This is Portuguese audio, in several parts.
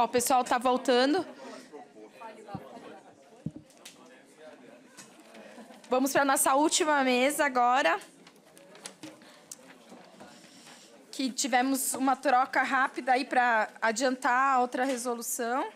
Ó, o pessoal está voltando. Vamos para nossa última mesa agora. Que tivemos uma troca rápida aí para adiantar a outra resolução.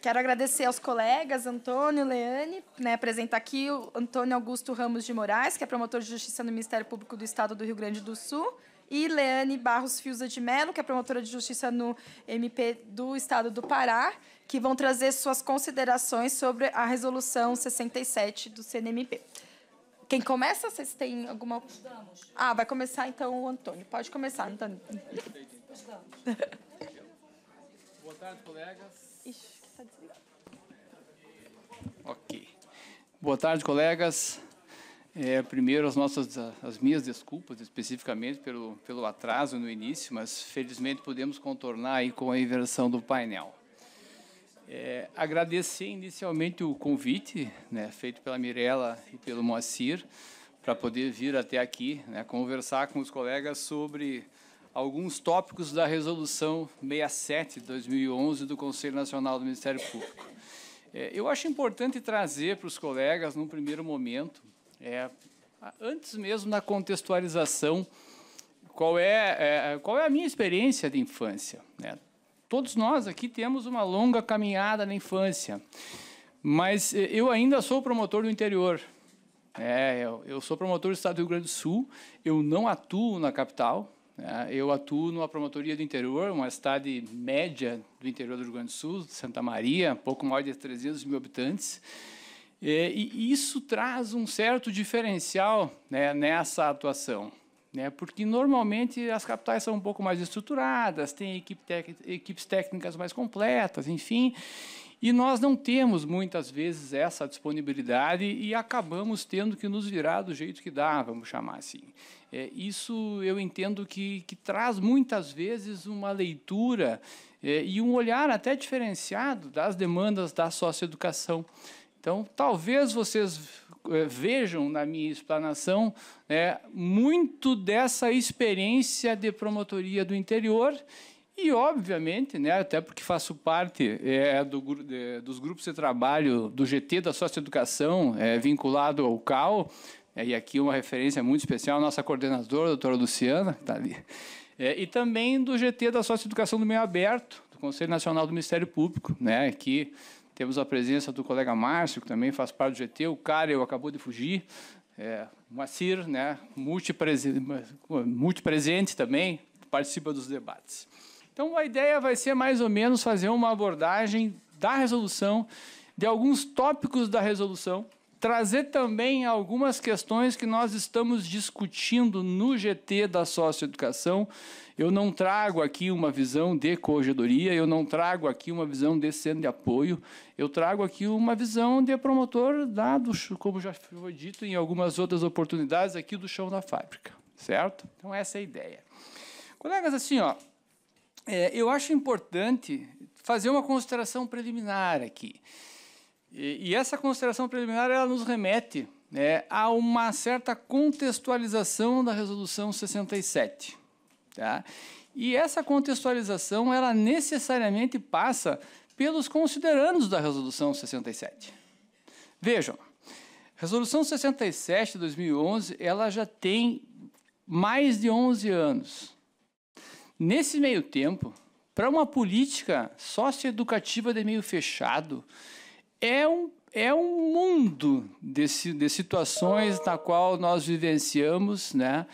Quero agradecer aos colegas Antônio, Leane, né, apresentar aqui o Antônio Augusto Ramos de Moraes, que é promotor de justiça no Ministério Público do Estado do Rio Grande do Sul e Leane Barros Fiuza de Mello, que é promotora de justiça no MP do Estado do Pará, que vão trazer suas considerações sobre a resolução 67 do CNMP. Quem começa? Vocês têm alguma. Ah, vai começar então o Antônio. Pode começar, Antônio. Boa tarde, colegas. Ixi, que tá desligado. Ok. Boa tarde, colegas. É, primeiro, as nossas, as minhas desculpas especificamente pelo, pelo atraso no início, mas felizmente podemos contornar aí com a inversão do painel. É, agradecer inicialmente o convite né, feito pela Mirella e pelo Moacir para poder vir até aqui, né, conversar com os colegas sobre alguns tópicos da resolução 67 de 2011 do Conselho Nacional do Ministério Público. É, eu acho importante trazer para os colegas, num primeiro momento, é, antes mesmo da contextualização, qual é, é, qual é a minha experiência de infância? Né? Todos nós aqui temos uma longa caminhada na infância, mas eh, eu ainda sou promotor do interior. É, eu, eu, sou promotor do Estado do Rio Grande do Sul, eu não atuo na capital, né? eu atuo numa promotoria do interior, uma cidade média do interior do Rio Grande do Sul, Santa Maria, pouco mais de 300 mil habitantes. E, é, e isso traz um certo diferencial né, nessa atuação, né, porque normalmente as capitais são um pouco mais estruturadas, têm equipe equipes técnicas mais completas, enfim, e nós não temos muitas vezes essa disponibilidade e acabamos tendo que nos virar do jeito que dá, vamos chamar assim. É, isso eu entendo que, que traz muitas vezes uma leitura é, e um olhar até diferenciado das demandas da socioeducação. Então, talvez vocês eh, vejam na minha explanação né, muito dessa experiência de promotoria do interior e, obviamente, né, até porque faço parte é, do, dos grupos de trabalho do GT da Socioeducação, é, eh, vinculado ao CAL, é, e aqui uma referência muito especial à nossa coordenadora, a doutora Luciana, que está ali, é, e também do GT da Socioeducação do Meio Aberto, do Conselho Nacional do Ministério Público, né, que temos a presença do colega Márcio, que também faz parte do GT, o Karel acabou de fugir, é, Macir, né, multipresente também, participa dos debates. Então, a ideia vai ser mais ou menos fazer uma abordagem da resolução, de alguns tópicos da resolução, trazer também algumas questões que nós estamos discutindo no GT da socioeducação. Eu não trago aqui uma visão de corregedoria, eu não trago aqui uma visão de centro de apoio, eu trago aqui uma visão de promotor, dado, como já foi dito em algumas outras oportunidades, aqui do chão da fábrica, certo? Então, essa é a ideia. Colegas, assim, ó, é, eu acho importante fazer uma consideração preliminar aqui. E, e essa consideração preliminar ela nos remete né, a uma certa contextualização da resolução 67. Tá? E essa contextualização ela necessariamente passa pelos considerandos da resolução 67. Vejam, resolução 67 de 2011, ela já tem mais de 11 anos. Nesse meio tempo, para uma política socioeducativa de meio fechado, é um, é um mundo de, de situações na qual nós vivenciamos, né?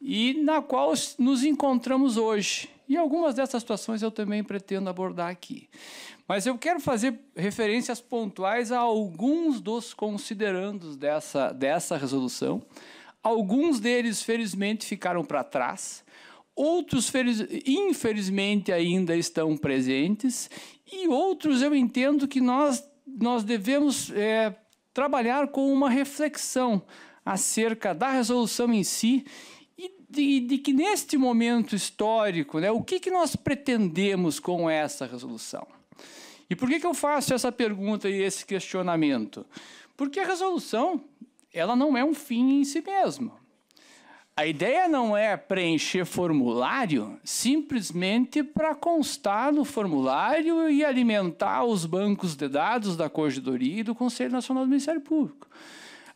E na qual nos encontramos hoje. E algumas dessas situações eu também pretendo abordar aqui. Mas eu quero fazer referências pontuais a alguns dos considerandos dessa, dessa resolução. Alguns deles, felizmente, ficaram para trás. Outros, feliz, infelizmente, ainda estão presentes. E outros eu entendo que nós nós devemos é, trabalhar com uma reflexão acerca da resolução em si e de, de que neste momento histórico, né, o que, que nós pretendemos com essa resolução? E por que, que eu faço essa pergunta e esse questionamento? Porque a resolução ela não é um fim em si mesmo. A ideia não é preencher formulário simplesmente para constar no formulário e alimentar os bancos de dados da Corregedoria e do Conselho Nacional do Ministério Público.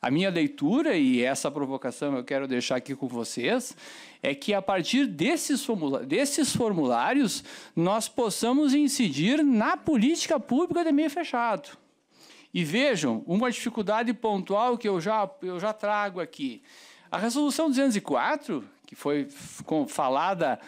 A minha leitura, e essa provocação eu quero deixar aqui com vocês, é que a partir desses, formula desses formulários nós possamos incidir na política pública de meio fechado. E vejam, uma dificuldade pontual que eu já, eu já trago aqui a resolução 204, que foi falada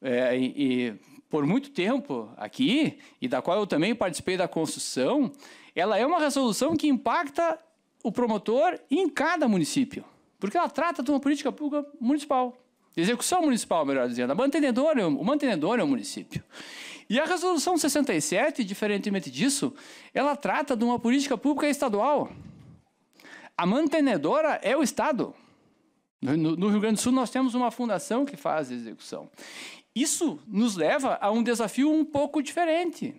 é, e, por muito tempo aqui, e da qual eu também participei da construção, ela é uma resolução que impacta o promotor em cada município, porque ela trata de uma política pública municipal, de execução municipal, melhor dizendo. A mantenedor, é o mantenedor é o município. E a resolução 67, diferentemente disso, ela trata de uma política pública estadual. A mantenedora é o Estado. Né? No, Rio Grande do Sul, nós temos uma fundação que faz execução. Isso nos leva a um desafio um pouco diferente.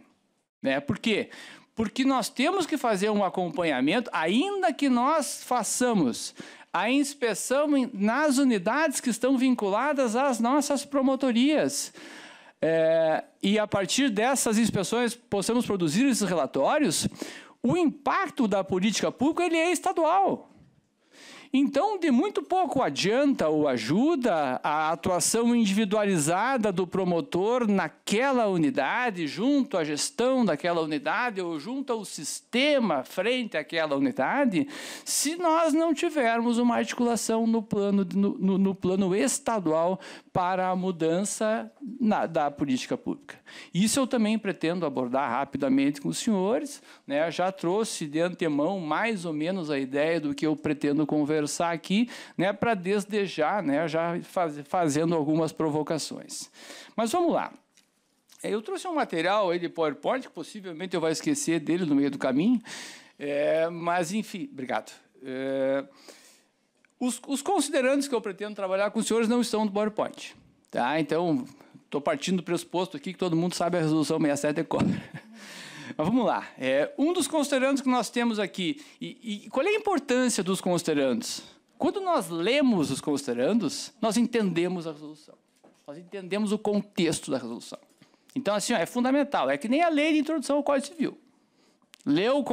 Né? Por quê? Porque nós temos que fazer um acompanhamento, ainda que nós façamos a inspeção nas unidades que estão vinculadas às nossas promotorias. É, e a partir dessas inspeções possamos produzir esses relatórios, o impacto da política pública ele é estadual. Então, de muito pouco adianta ou ajuda a atuação individualizada do promotor naquela unidade, junto à gestão daquela unidade ou junto ao sistema frente àquela unidade, se nós não tivermos uma articulação no plano, no, no, no plano estadual para a mudança na, da política pública. Isso eu também pretendo abordar rapidamente com os senhores. Né? Já trouxe de antemão mais ou menos a ideia do que eu pretendo conversar aqui, né? para desdejar, né? já faz, fazendo algumas provocações. Mas vamos lá. Eu trouxe um material aí de PowerPoint, que possivelmente eu vou esquecer dele no meio do caminho, é, mas enfim, obrigado. É, os, os considerandos que eu pretendo trabalhar com os senhores não estão no PowerPoint. Tá? Então, estou partindo do pressuposto aqui que todo mundo sabe a resolução 67 é Mas vamos lá. É, um dos considerandos que nós temos aqui, e, e, qual é a importância dos considerandos? Quando nós lemos os considerandos, nós entendemos a resolução. Nós entendemos o contexto da resolução. Então, assim, ó, é fundamental. É que nem a lei de introdução ao Código Civil. Leu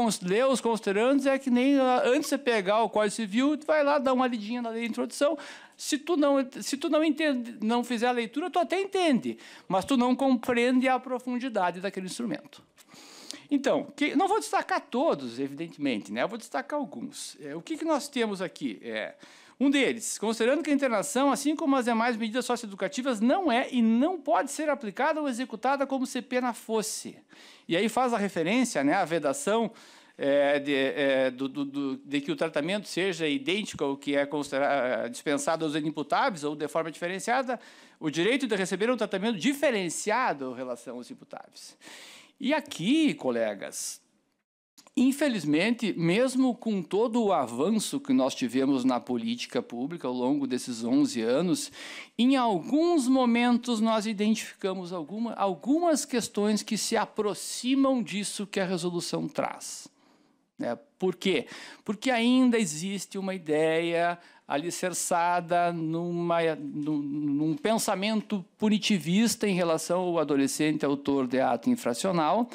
os considerandos é que nem ah, antes de você pegar o Código Civil, tu vai lá dar uma lidinha na lei de introdução. Se tu não, se tu não, entende, não fizer a leitura, tu até entende, mas tu não compreende a profundidade daquele instrumento. Então, que, não vou destacar todos, evidentemente, né? Eu vou destacar alguns. É, o que, que nós temos aqui? É, um deles, considerando que a internação, assim como as demais medidas socioeducativas, não é e não pode ser aplicada ou executada como se pena fosse. E aí faz a referência, né, à vedação é, de, é, do, do, de, que o tratamento seja idêntico ao que é, é dispensado aos inimputáveis ou de forma diferenciada, o direito de receber um tratamento diferenciado em relação aos imputáveis. E aqui, colegas, Infelizmente, mesmo com todo o avanço que nós tivemos na política pública ao longo desses 11 anos, em alguns momentos nós identificamos alguma, algumas questões que se aproximam disso que a resolução traz. Né? Por quê? Porque ainda existe uma ideia alicerçada numa, num, num pensamento punitivista em relação ao adolescente autor de ato infracional,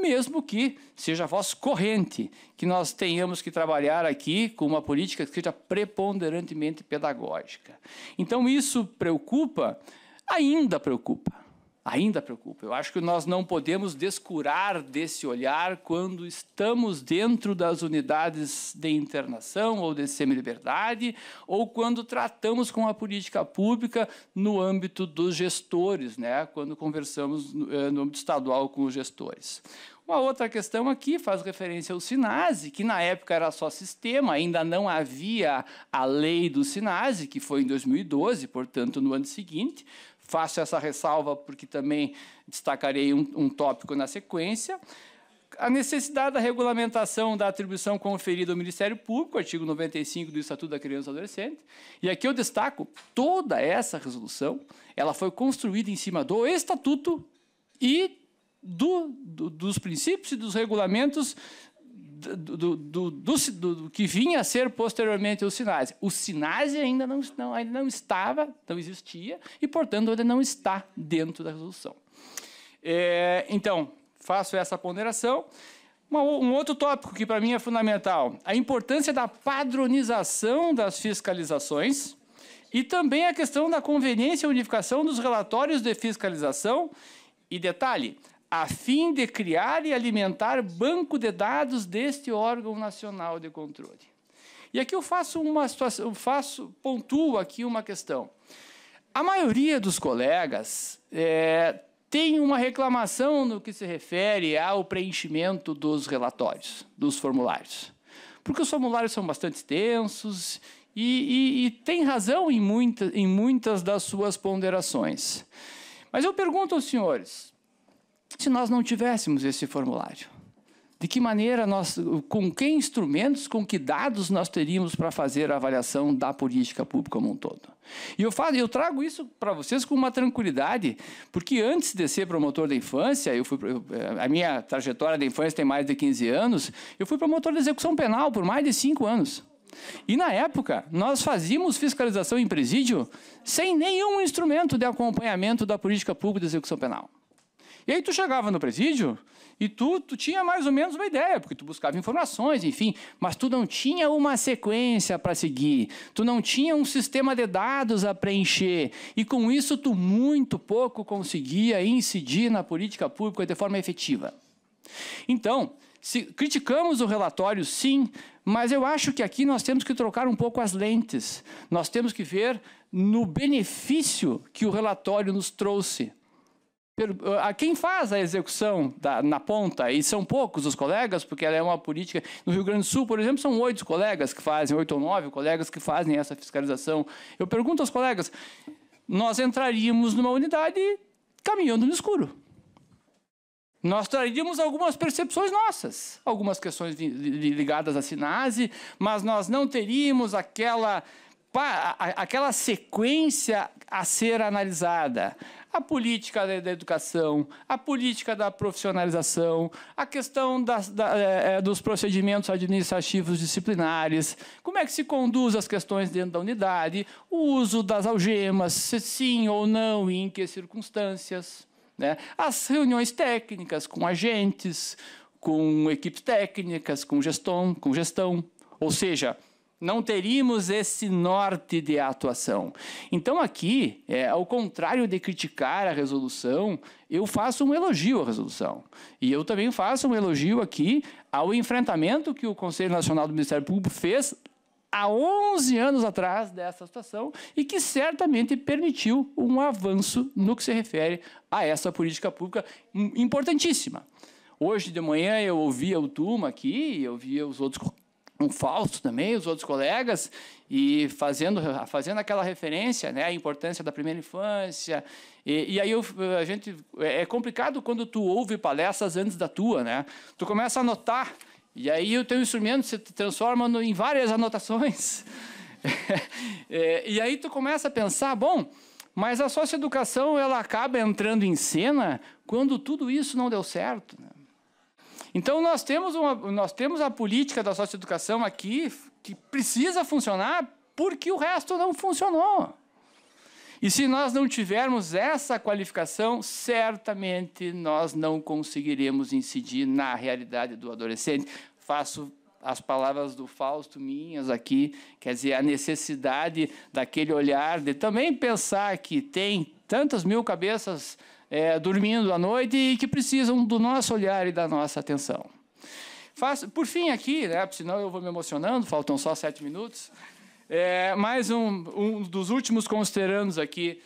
mesmo que seja a voz corrente, que nós tenhamos que trabalhar aqui com uma política que seja preponderantemente pedagógica. Então, isso preocupa, ainda preocupa ainda preocupa. Eu acho que nós não podemos descurar desse olhar quando estamos dentro das unidades de internação ou de semi-liberdade, ou quando tratamos com a política pública no âmbito dos gestores, né? quando conversamos eh, no âmbito estadual com os gestores. Uma outra questão aqui faz referência ao SINASE, que na época era só sistema, ainda não havia a lei do SINASE, que foi em 2012, portanto, no ano seguinte. Faço essa ressalva porque também destacarei um, um tópico na sequência a necessidade da regulamentação da atribuição conferida ao Ministério Público, artigo 95 do Estatuto da Criança e Adolescente. E aqui eu destaco, toda essa resolução, ela foi construída em cima do Estatuto e do, do, dos princípios e dos regulamentos do, do, do, que vinha a ser posteriormente o Sinase. O Sinase ainda não, não, ainda não estava, não existia, e, portanto, ainda não está dentro da resolução. É, então, faço essa ponderação. Uma, um outro tópico que para mim é fundamental: a importância da padronização das fiscalizações e também a questão da conveniência e unificação dos relatórios de fiscalização. E detalhe, a fim de criar e alimentar banco de dados deste órgão nacional de controle. E aqui eu faço uma situação, faço, pontuo aqui uma questão. A maioria dos colegas é, tem uma reclamação no que se refere ao preenchimento dos relatórios, dos formulários. Porque os formulários são bastante tensos e, e, e tem razão em, muita, em muitas das suas ponderações. Mas eu pergunto aos senhores, se nós não tivéssemos esse formulário? De que maneira nós, com que instrumentos, com que dados nós teríamos para fazer a avaliação da política pública como um todo? E eu, falo, eu trago isso para vocês com uma tranquilidade, porque antes de ser promotor da infância, eu fui, eh, a minha trajetória da infância tem mais de 15 anos, eu fui promotor da execução penal por mais de 5 anos. E na época, nós fazíamos fiscalização em presídio sem nenhum instrumento de acompanhamento da política pública de execução penal. E aí tu chegava no presídio e tu, tu tinha mais ou menos uma ideia, porque tu buscava informações, enfim, mas tu não tinha uma sequência para seguir, tu não tinha um sistema de dados a preencher, e com isso tu muito pouco conseguia incidir na política pública de forma efetiva. Então, se, criticamos o relatório, sim, mas eu acho que aqui nós temos que trocar um pouco as lentes. Nós temos que ver no benefício que o relatório nos trouxe a ah, ah, quem faz a execução da, na ponta, e são poucos os colegas, porque ela é uma política. No Rio Grande do Sul, por exemplo, são oito colegas que fazem, oito ou nove colegas que fazem essa fiscalização. Eu pergunto aos colegas: nós entraríamos numa unidade caminhando no escuro. Nós traríamos algumas percepções nossas, algumas questões ligadas à sinase, mas nós não teríamos aquela, aquela sequência a ser analisada, a política da, educação, a política da profissionalização, a questão das, da, é, dos procedimentos administrativos disciplinares, como é que se conduz as questões dentro da unidade, o uso das algemas, se sim ou não e em que circunstâncias. Né? As reuniões técnicas com agentes, com equipes técnicas, com gestão, com gestão. Ou seja, não teríamos esse norte de atuação. Então, aqui, é, ao contrário de criticar a resolução, eu faço um elogio à resolução. E eu também faço um elogio aqui ao enfrentamento que o Conselho Nacional do Ministério Público fez há 11 anos atrás dessa situação e que certamente permitiu um avanço no que se refere a essa política pública importantíssima. Hoje de manhã eu ouvia o Tuma aqui, eu via os outros um Fausto também, os outros colegas, e fazendo, fazendo aquela referência, né, a importância da primeira infância. E, e aí eu, a gente é, é complicado quando tu ouve palestras antes da tua, né? Tu começa a anotar e aí o teu instrumento se transforma no, em várias anotações. é, e aí tu começa a pensar, bom, mas a socioeducação ela acaba entrando em cena quando tudo isso não deu certo, né? Então nós temos, uma, nós temos a política da socioeducação aqui que precisa funcionar porque o resto não funcionou. E se nós não tivermos essa qualificação, certamente nós não conseguiremos incidir na realidade do adolescente. Faço as palavras do Fausto minhas aqui, quer dizer, a necessidade daquele olhar de também pensar que tem tantas mil cabeças é, dormindo à noite e que precisam do nosso olhar e da nossa atenção. Faço, por fim, aqui, né, senão eu vou me emocionando, faltam só sete minutos, é, mais um, um dos últimos considerandos aqui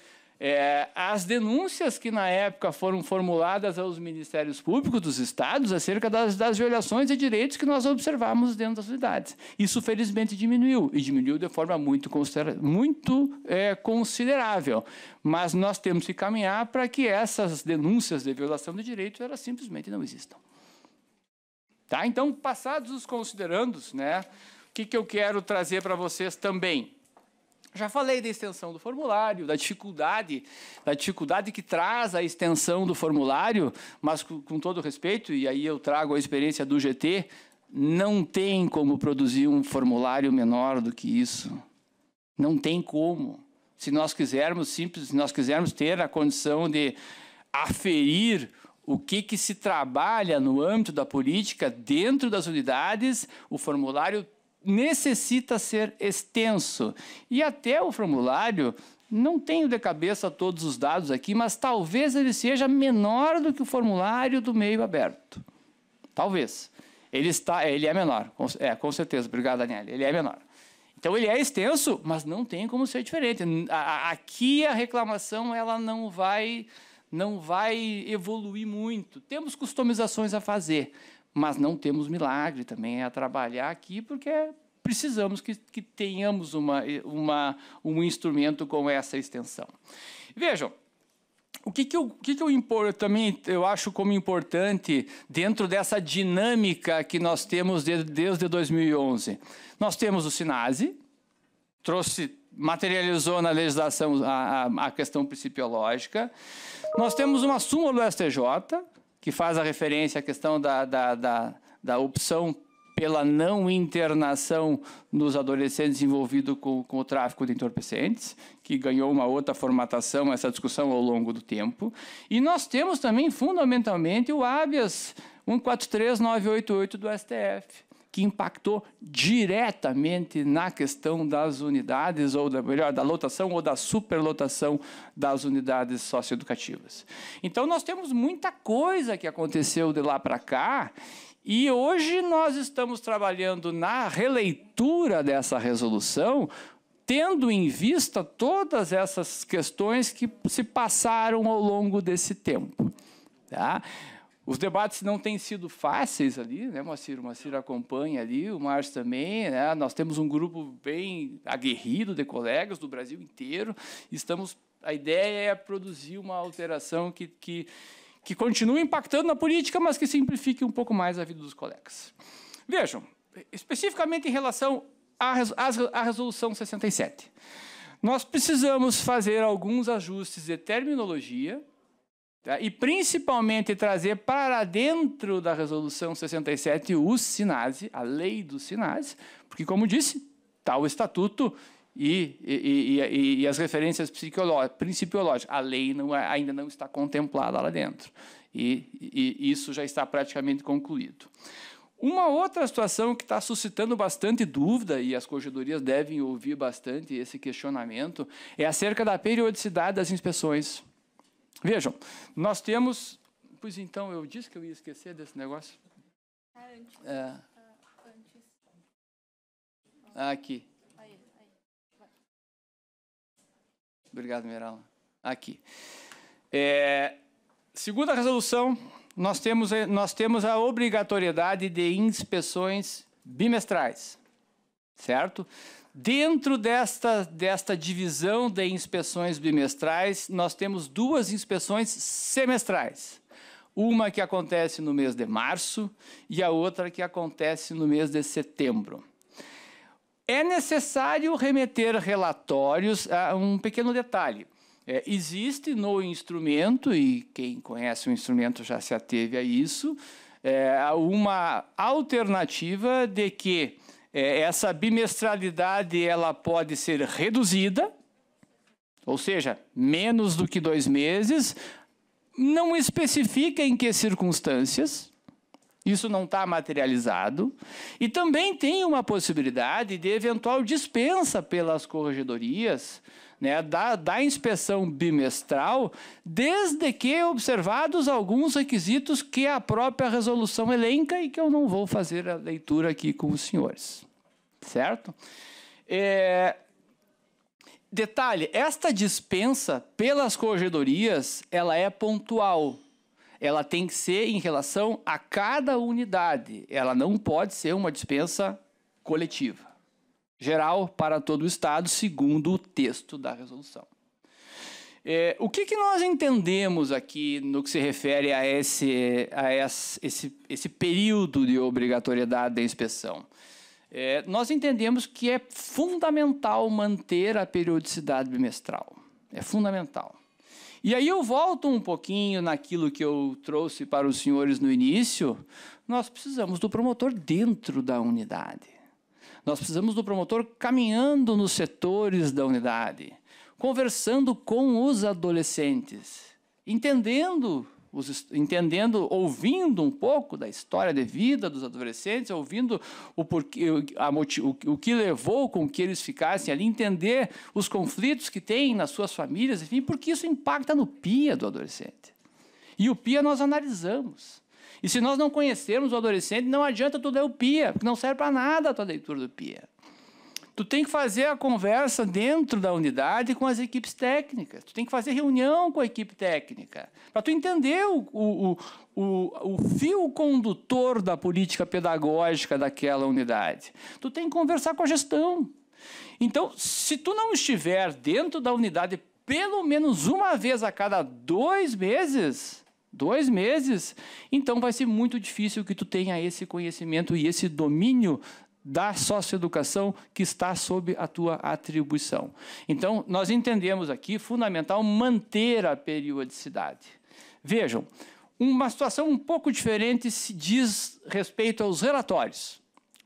é, as denúncias que na época foram formuladas aos ministérios públicos dos estados acerca das, das violações de direitos que nós observamos dentro das unidades. Isso, felizmente, diminuiu, e diminuiu de forma muito, muito é, considerável. Mas nós temos que caminhar para que essas denúncias de violação de direitos elas simplesmente não existam. Tá? Então, passados os considerandos, né, o que, que eu quero trazer para vocês também? Já falei da extensão do formulário, da dificuldade, da dificuldade que traz a extensão do formulário, mas com, com todo respeito, e aí eu trago a experiência do GT, não tem como produzir um formulário menor do que isso. Não tem como. Se nós quisermos simples, se nós quisermos ter a condição de aferir o que, que se trabalha no âmbito da política dentro das unidades, o formulário necessita ser extenso. E até o formulário, não tenho de cabeça todos os dados aqui, mas talvez ele seja menor do que o formulário do meio aberto. Talvez. Ele, está, ele é menor, com, é, com certeza. Obrigado, Daniel. Ele é menor. Então ele é extenso, mas não tem como ser diferente. aqui a reclamação ela não vai não vai evoluir muito. Temos customizações a fazer, mas não temos milagre também a é trabalhar aqui, porque precisamos que, que tenhamos uma, eh, uma, um instrumento com essa extensão. Vejam, o que, que, eu, que, que eu, impor, também eu acho como importante dentro dessa dinâmica que nós temos desde desde 2011? Nós temos o SINASE, trouxe, materializou na legislação a, a, a questão principiológica. Nós temos uma súmula do STJ, que faz a referência à questão da, da, da, da opção pela não internação nos adolescentes envolvidos com, com, o tráfico de entorpecentes, que ganhou uma outra formatação, essa discussão ao longo do tempo. E nós temos também, fundamentalmente, o habeas 143988 do STF, que impactou diretamente na questão das unidades, ou da, melhor, da lotação ou da superlotação das unidades socioeducativas. Então, nós temos muita coisa que aconteceu de lá para cá, e hoje nós estamos trabalhando na releitura dessa resolução tendo em vista todas essas questões que se passaram ao longo desse tempo. Tá? Os debates não têm sido fáceis ali, né, Moacir? O Moacir acompanha ali, o Márcio também. Né? Nós temos um grupo bem aguerrido de colegas do Brasil inteiro. Estamos, a ideia é produzir uma alteração que, que, que continue impactando na política, mas que simplifique um pouco mais a vida dos colegas. Vejam, especificamente em relação à resolução 67. Nós precisamos fazer alguns ajustes de terminologia Tá? E principalmente trazer para dentro da resolução 67 o SINASE, a lei do SINASE, porque, como disse, está o estatuto e, e, e, e as referências principiológicas. A lei não é, ainda não está contemplada lá dentro. e isso já está praticamente concluído. Uma outra situação que está suscitando bastante dúvida, e as corregedorias devem ouvir bastante esse questionamento, é acerca da periodicidade das inspeções. Vejam, nós temos. Pois então, eu disse que eu ia esquecer desse negócio. Ah, é, ah, antes. antes. Ah, aqui. Obrigado, Mirala. Aqui. É, segunda resolução, nós temos, é, nós temos a obrigatoriedade de inspeções bimestrais, certo? Dentro desta, desta divisão de inspeções bimestrais, nós temos duas inspeções semestrais. Uma que acontece no mês de março e a outra que acontece no mês de setembro. É necessário remeter relatórios a um pequeno detalhe. É, existe no instrumento, e quem conhece o instrumento já se ateve a isso, é, uma alternativa de que é, essa bimestralidade ela pode ser reduzida, ou seja, menos do que dois meses. Não especifica em que circunstâncias. Isso não está materializado. E também tem uma possibilidade de eventual dispensa pelas corregedorias né, da, da inspeção bimestral, desde que observados alguns requisitos que a própria resolução elenca e que eu não vou fazer a leitura aqui com os senhores. Certo? É, detalhe, esta dispensa pelas corregedorias, ela é pontual. Ela tem que ser em relação a cada unidade. Ela não pode ser uma dispensa coletiva geral para todo o Estado, segundo o texto da resolução. É, o que, que, nós entendemos aqui no que se refere a esse, a esse, esse, esse período de obrigatoriedade da inspeção? É, nós entendemos que é fundamental manter a periodicidade bimestral. É fundamental. E aí eu volto um pouquinho naquilo que eu trouxe para os senhores no início. Nós precisamos do promotor dentro da unidade. Nós precisamos do promotor caminhando nos setores da unidade, conversando com os adolescentes, entendendo os, entendendo, ouvindo um pouco da história de vida dos adolescentes, ouvindo o, porquê, a, o, o que levou com que eles ficassem ali, entender os conflitos que têm nas suas famílias, enfim, porque isso impacta no PIA do adolescente. E o PIA nós analisamos. E se nós não conhecermos o adolescente, não adianta tu ler o PIA, porque não serve para nada a tua leitura do PIA. Tu tem que fazer a conversa dentro da unidade com as equipes técnicas. Tu tem que fazer reunião com a equipe técnica. Para tu entender o, o, o, o, fio condutor da política pedagógica daquela unidade. Tu tem que conversar com a gestão. Então, se tu não estiver dentro da unidade pelo menos uma vez a cada dois meses, Dois meses? Então vai ser muito difícil que tu tenha esse conhecimento e esse domínio da socioeducação que está sob a tua atribuição. Então, nós entendemos aqui fundamental manter a periodicidade. Vejam, uma situação um pouco diferente se diz respeito aos relatórios.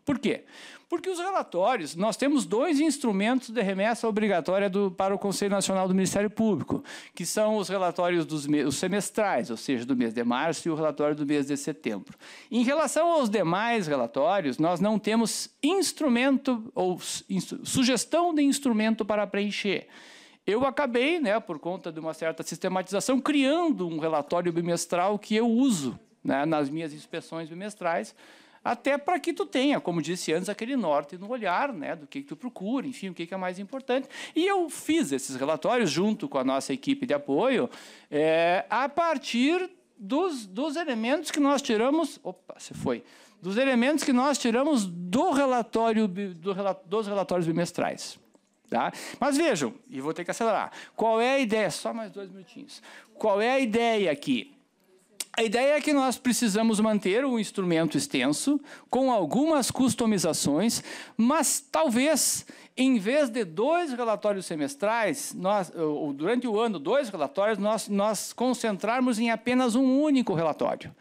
Por quê? Porque os relatórios, nós temos dois instrumentos de remessa obrigatória do, para o Conselho Nacional do Ministério Público, que são os relatórios dos os semestrais, ou seja, do mês de março e o relatório do mês de setembro. Em relação aos demais relatórios, nós não temos instrumento ou sugestão de instrumento para preencher. Eu acabei, né, por conta de uma certa sistematização, criando um relatório bimestral que eu uso né, nas minhas inspeções bimestrais até para que tu tenha, como disse antes, aquele norte no olhar, né, do que, que tu procura, enfim, o que, que é mais importante. E eu fiz esses relatórios junto com a nossa equipe de apoio é, a partir dos, dos elementos que nós tiramos. Opa, você foi. Dos elementos que nós tiramos do relatório do, dos relatórios bimestrais. Tá? Mas vejam, e vou ter que acelerar. Qual é a ideia? Só mais dois minutinhos. Qual é a ideia aqui? A ideia é que nós precisamos manter um instrumento extenso, com algumas customizações, mas talvez em vez de dois relatórios semestrais, nós, durante o ano, dois relatórios, nós, nós concentrarmos em apenas um único relatório.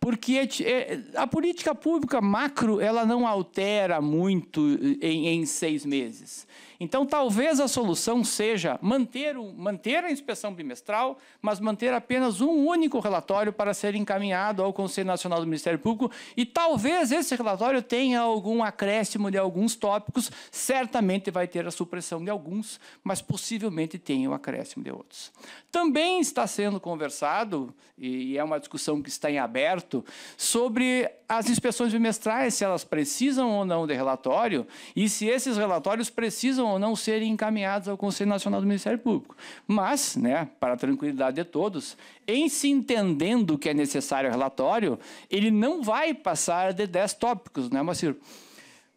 Porque é, a política pública macro ela não altera muito eh, em, em seis meses. Então, talvez a solução seja manter, o, manter a inspeção bimestral, mas manter apenas um único relatório para ser encaminhado ao Conselho Nacional do Ministério Público. E talvez esse relatório tenha algum acréscimo de alguns tópicos, certamente vai ter a supressão de alguns, mas possivelmente tem o acréscimo de outros. Também está sendo conversado, e é uma discussão que está em aberto, sobre as inspeções bimestrais, se elas precisam ou não de relatório, e se esses relatórios precisam ou não serem encaminhados ao Conselho Nacional do Ministério Público. Mas, né, para a tranquilidade de todos, em se entendendo que é necessário relatório, ele não vai passar de 10 tópicos, né, Macir?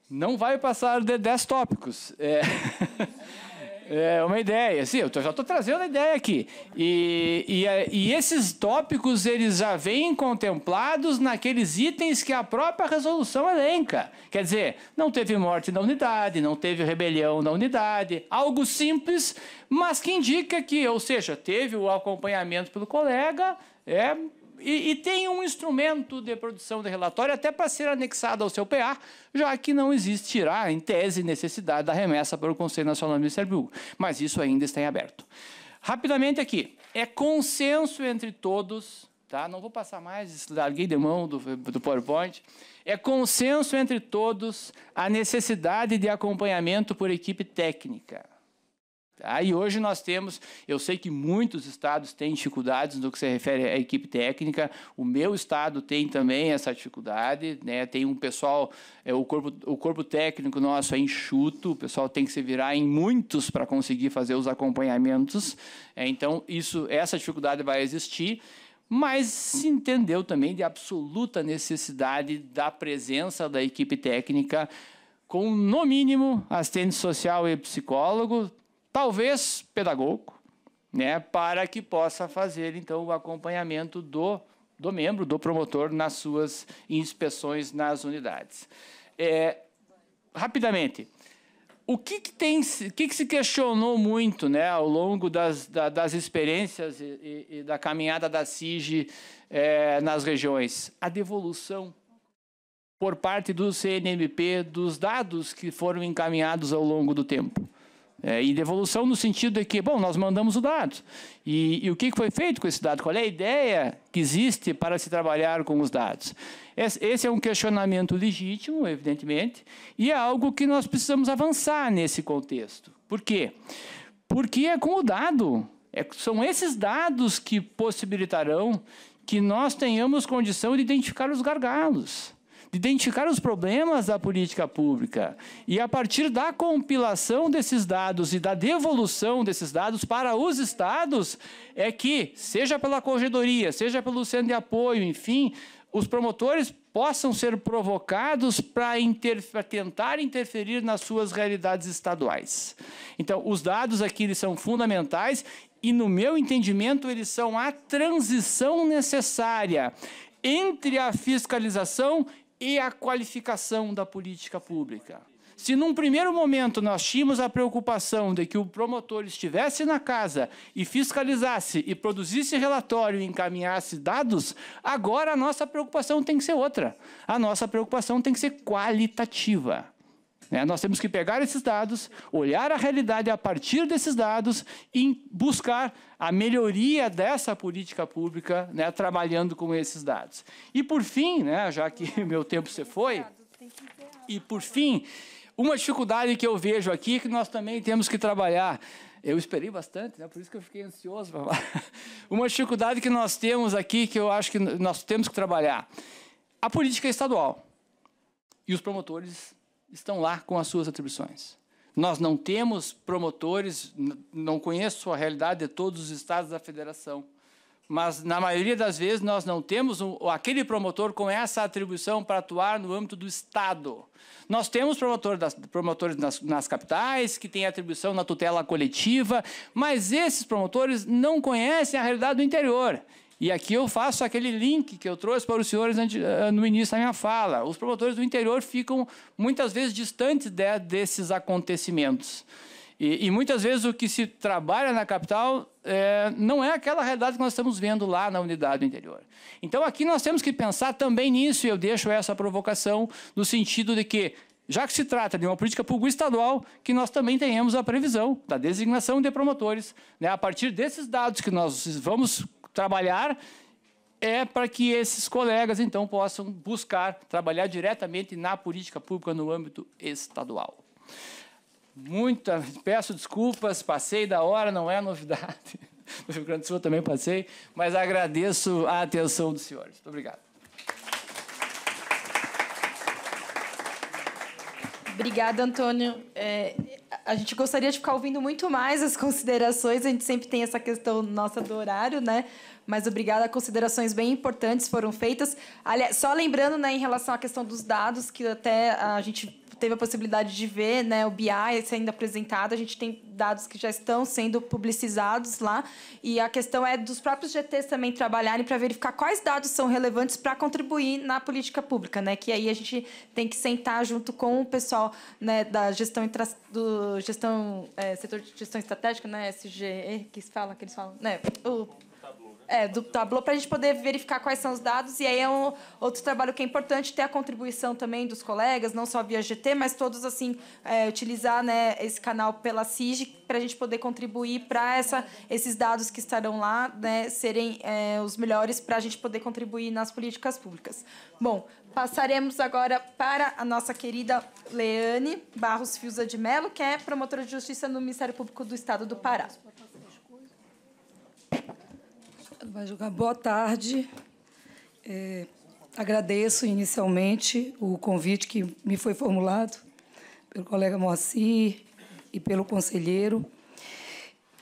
Não vai passar de 10 tópicos. É... É uma ideia, sim, eu já estou trazendo a ideia aqui. E, e, é, e, esses tópicos eles já vêm contemplados naqueles itens que a própria resolução elenca. Quer dizer, não teve morte na unidade, não teve rebelião na unidade, algo simples, mas que indica que, ou seja, teve o acompanhamento pelo colega, é, e, e tem um instrumento de produção de relatório até para ser anexado ao seu PA, já que não existirá, em tese, necessidade da remessa para o Conselho Nacional do Ministério Público. Mas isso ainda está em aberto. Rapidamente aqui, é consenso entre todos, tá? Não vou passar mais, larguei de mão do, do PowerPoint. É consenso entre todos a necessidade de acompanhamento por equipe técnica. Aí tá? E hoje nós temos, eu sei que muitos estados têm dificuldades no que se refere à equipe técnica, o meu estado tem também essa dificuldade, né? tem um pessoal, é, o, corpo, o corpo técnico nosso é enxuto, o pessoal tem que se virar em muitos para conseguir fazer os acompanhamentos, é, então isso, essa dificuldade vai existir, mas se entendeu também de absoluta necessidade da presença da equipe técnica com, no mínimo, assistente social e psicólogo, talvez pedagogo, né, para que possa fazer então o acompanhamento do, do membro, do promotor nas suas inspeções nas unidades. É, rapidamente, o que, que tem, o que, que, se questionou muito, né, ao longo das, da, das experiências e, e, da caminhada da SIG é, nas regiões? A devolução por parte do CNMP dos dados que foram encaminhados ao longo do tempo. É, e devolução no sentido de que, bom, nós mandamos o dado. E, e, o que foi feito com esse dado? Qual é a ideia que existe para se trabalhar com os dados? Esse, esse é um questionamento legítimo, evidentemente, e é algo que nós precisamos avançar nesse contexto. Por quê? Porque é com o dado, é, são esses dados que possibilitarão que nós tenhamos condição de identificar os gargalos de identificar os problemas da política pública e, a partir da compilação desses dados e da devolução desses dados para os estados, é que, seja pela corregedoria, seja pelo centro de apoio, enfim, os promotores possam ser provocados para tentar interferir nas suas realidades estaduais. Então, os dados aqui eles são fundamentais e, no meu entendimento, eles são a transição necessária entre a fiscalização e a qualificação da política pública. Se num primeiro momento nós tínhamos a preocupação de que o promotor estivesse na casa e fiscalizasse e produzisse relatório e encaminhasse dados, agora a nossa preocupação tem que ser outra. A nossa preocupação tem que ser qualitativa. Né? Nós temos que pegar esses dados, olhar a realidade a partir desses dados e buscar a melhoria dessa política pública, né? trabalhando com esses dados. E por fim, né? já que meu tempo se foi, e por fim, uma dificuldade que eu vejo aqui é que nós também temos que trabalhar. Eu esperei bastante, né? por isso que eu fiquei ansioso. Uma dificuldade que nós temos aqui, que eu acho que nós temos que trabalhar, a política estadual. E os promotores estão lá com as suas atribuições. Nós não temos promotores, não conheço a realidade de todos os estados da federação, mas na maioria das vezes nós não temos um, aquele promotor com essa atribuição para atuar no âmbito do Estado. Nós temos promotor das, promotores nas, nas, capitais, que têm atribuição na tutela coletiva, mas esses promotores não conhecem a realidade do interior. E aqui eu faço aquele link que eu trouxe para os senhores eh, no início da minha fala. Os promotores do interior ficam muitas vezes distantes de, desses acontecimentos. E, e, muitas vezes o que se trabalha na capital é, não é aquela realidade que nós estamos vendo lá na unidade do interior. Então aqui nós temos que pensar também nisso, e eu deixo essa provocação no sentido de que já que se trata de uma política pública estadual, que nós também tenhamos a previsão da designação de promotores. Né? A partir desses dados que nós vamos trabalhar é para que esses colegas, então, possam buscar trabalhar diretamente na política pública no âmbito estadual. Muita, peço desculpas, passei da hora, não é novidade. No Rio Grande do Sul também passei, mas agradeço a atenção dos senhores. Muito obrigado. Obrigada, Antônio. É, a gente gostaria de ficar ouvindo muito mais as considerações, a gente sempre tem essa questão nossa do horário, né? Mas obrigada, considerações bem importantes foram feitas. Aliás, só lembrando, né, em relação à questão dos dados, que até a gente teve a possibilidade de ver né, o BI sendo apresentado, a gente tem dados que já estão sendo publicizados lá, e a questão é dos próprios GTs também trabalharem para verificar quais dados são relevantes para contribuir na política pública, né? que aí a gente tem que sentar junto com o pessoal né, da gestão, do gestão é, setor de gestão estratégica, né, SGE, que, fala, que eles falam, né, o é, do Tableau, para a gente poder verificar quais são os dados. E aí é um outro trabalho que é importante ter a contribuição também dos colegas, não só via GT, mas todos, assim, é, utilizar né, esse canal pela SIG para a gente poder contribuir para esses dados que estarão lá né, serem é, os melhores para a gente poder contribuir nas políticas públicas. Bom, passaremos agora para a nossa querida Leane Barros Fiuza de Mello, que é promotora de justiça no Ministério Público do Estado do Pará. Vai jogar. Boa tarde. É, agradeço inicialmente o convite que me foi formulado pelo colega Moacir e pelo conselheiro.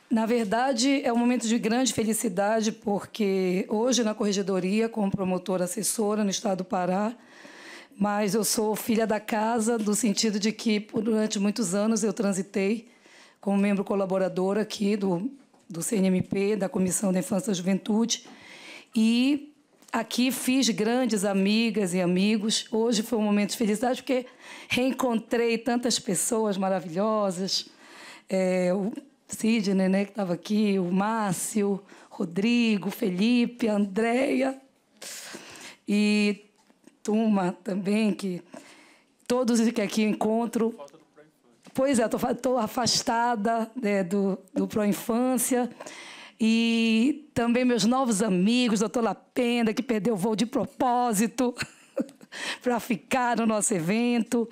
Na verdade, é um momento de grande felicidade, porque hoje na corregedoria, como promotora assessora no estado do Pará, mas eu sou filha da casa, no sentido de que durante muitos anos eu transitei como membro colaborador aqui do do CNMP, da Comissão da Infância e Juventude, e aqui fiz grandes amigas e amigos. Hoje foi um momento de felicidade porque reencontrei tantas pessoas maravilhosas. É, o Sidney, né, que estava aqui, o Márcio, Rodrigo, Felipe, Andréia e Tuma também, que todos que aqui encontro Pois é, estou afastada né, do, do Pro infância E também meus novos amigos, doutor Lapenda, que perdeu o voo de propósito para ficar no nosso evento.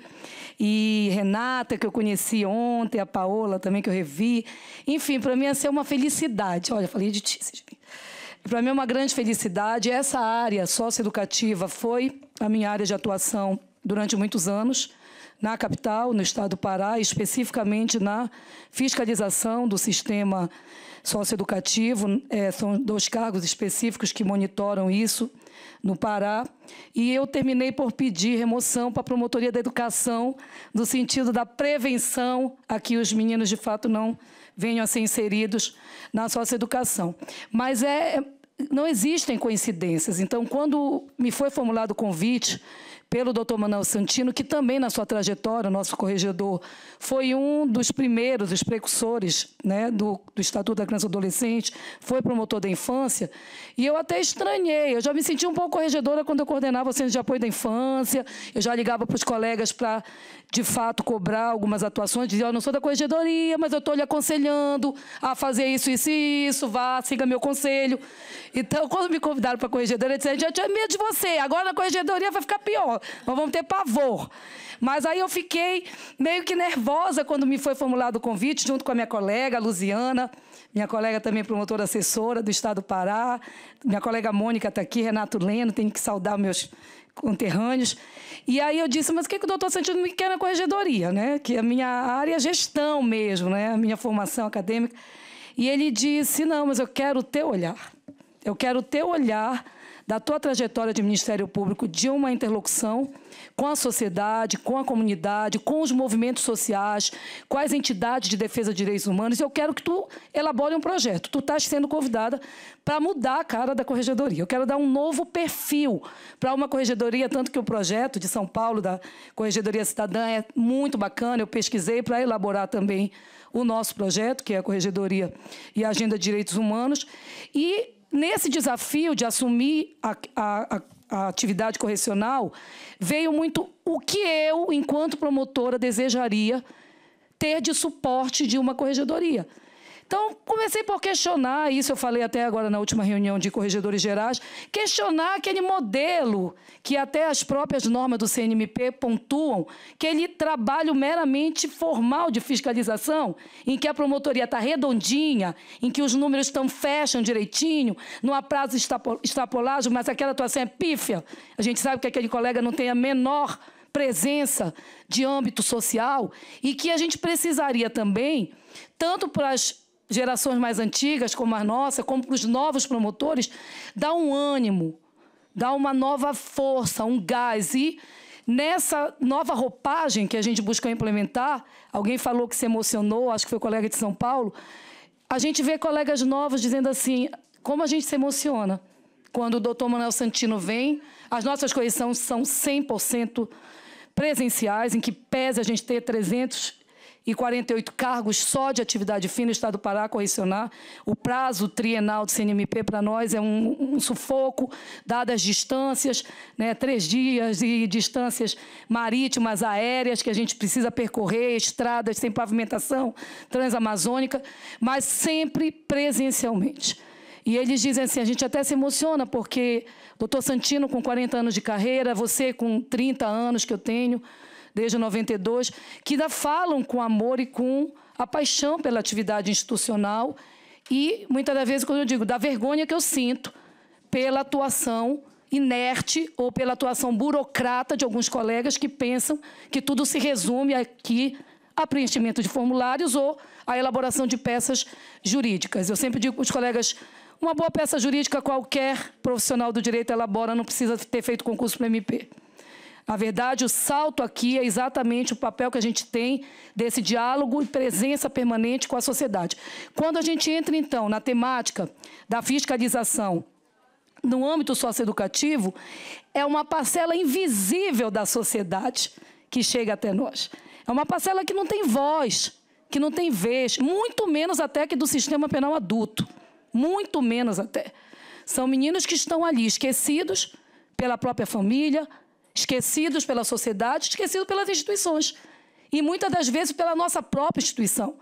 E Renata, que eu conheci ontem, a Paola também, que eu revi. Enfim, para mim, essa é uma felicidade. Olha, falei de ti, Para mim é uma grande felicidade. Essa área socioeducativa foi a minha área de atuação durante muitos anos na capital, no estado do Pará, especificamente na fiscalização do sistema socioeducativo. É, são dois cargos específicos que monitoram isso no Pará. E eu terminei por pedir remoção para a Promotoria da Educação, no sentido da prevenção a que os meninos, de fato, não venham a ser inseridos na socioeducação. Mas é, é não existem coincidências. Então, quando me foi formulado o convite pelo doutor Manuel Santino, que também na sua trajetória, nosso corregedor, foi um dos primeiros, dos precursores né, do, do Estatuto da Criança e Adolescente, foi promotor da infância, e eu até estranhei, eu já me senti um pouco corregedora quando eu coordenava o Centro de Apoio da Infância, eu já ligava para os colegas para, de fato, cobrar algumas atuações, dizia, eu não sou da corregedoria, mas eu estou lhe aconselhando a fazer isso, isso e isso, vá, siga meu conselho. Então, quando me convidaram para a corregedoria, eu disse, a eu tinha medo de você, agora na corregedoria vai ficar pior nós vamos ter pavor. Mas aí eu fiquei meio que nervosa quando me foi formulado o convite, junto com a minha colega, a Luziana, minha colega também é promotora assessora do Estado do Pará, minha colega Mônica está aqui, Renato Leno, tenho que saudar meus conterrâneos. E aí eu disse, mas o que, que o doutor Santino me quer na corregedoria, né? Que a minha área é gestão mesmo, né? A minha formação acadêmica. E ele disse, não, mas eu quero o teu olhar. Eu quero o teu olhar da tua trajetória de Ministério Público, de uma interlocução com a sociedade, com a comunidade, com os movimentos sociais, com as entidades de defesa de direitos humanos. Eu quero que tu elabore um projeto. Tu estás sendo convidada para mudar a cara da corregedoria. Eu quero dar um novo perfil para uma corregedoria, tanto que o projeto de São Paulo, da Corregedoria Cidadã, é muito bacana. Eu pesquisei para elaborar também o nosso projeto, que é a Corregedoria e a Agenda de Direitos Humanos. E nesse desafio de assumir a, a, a atividade correcional, veio muito o que eu, enquanto promotora, desejaria ter de suporte de uma corregedoria. Então, comecei por questionar, isso eu falei até agora na última reunião de corregedores gerais, questionar aquele modelo que até as próprias normas do CNMP pontuam, que ele trabalho meramente formal de fiscalização, em que a promotoria está redondinha, em que os números estão fecham direitinho, não há prazo extrapolado, mas aquela atuação é pífia. A gente sabe que aquele colega não tem a menor presença de âmbito social e que a gente precisaria também, tanto para as gerações mais antigas, como a nossa, como para os novos promotores, dá um ânimo, dá uma nova força, um gás. E nessa nova roupagem que a gente buscou implementar, alguém falou que se emocionou, acho que foi o colega de São Paulo, a gente vê colegas novos dizendo assim, como a gente se emociona quando o doutor Manuel Santino vem, as nossas correções são 100% presenciais, em que pese a gente ter 300 e 48 cargos só de atividade fina, Estado do Pará correcionar. O prazo trienal do CNMP para nós é um, um, sufoco, dadas as distâncias, né, três dias e distâncias marítimas, aéreas, que a gente precisa percorrer, estradas sem pavimentação, transamazônica, mas sempre presencialmente. E eles dizem assim, a gente até se emociona, porque doutor Santino com 40 anos de carreira, você com 30 anos que eu tenho, desde 92, que ainda falam com amor e com a paixão pela atividade institucional e, muitas das vezes, quando eu digo, da vergonha que eu sinto pela atuação inerte ou pela atuação burocrata de alguns colegas que pensam que tudo se resume aqui a preenchimento de formulários ou a elaboração de peças jurídicas. Eu sempre digo para os colegas, uma boa peça jurídica qualquer profissional do direito elabora, não precisa ter feito concurso para o MP. Na verdade, o salto aqui é exatamente o papel que a gente tem desse diálogo e presença permanente com a sociedade. Quando a gente entra, então, na temática da fiscalização no âmbito socioeducativo, é uma parcela invisível da sociedade que chega até nós. É uma parcela que não tem voz, que não tem vez, muito menos até que do sistema penal adulto. Muito menos até. São meninos que estão ali esquecidos pela própria família, esquecidos pela sociedade, esquecidos pelas instituições e muitas das vezes pela nossa própria instituição.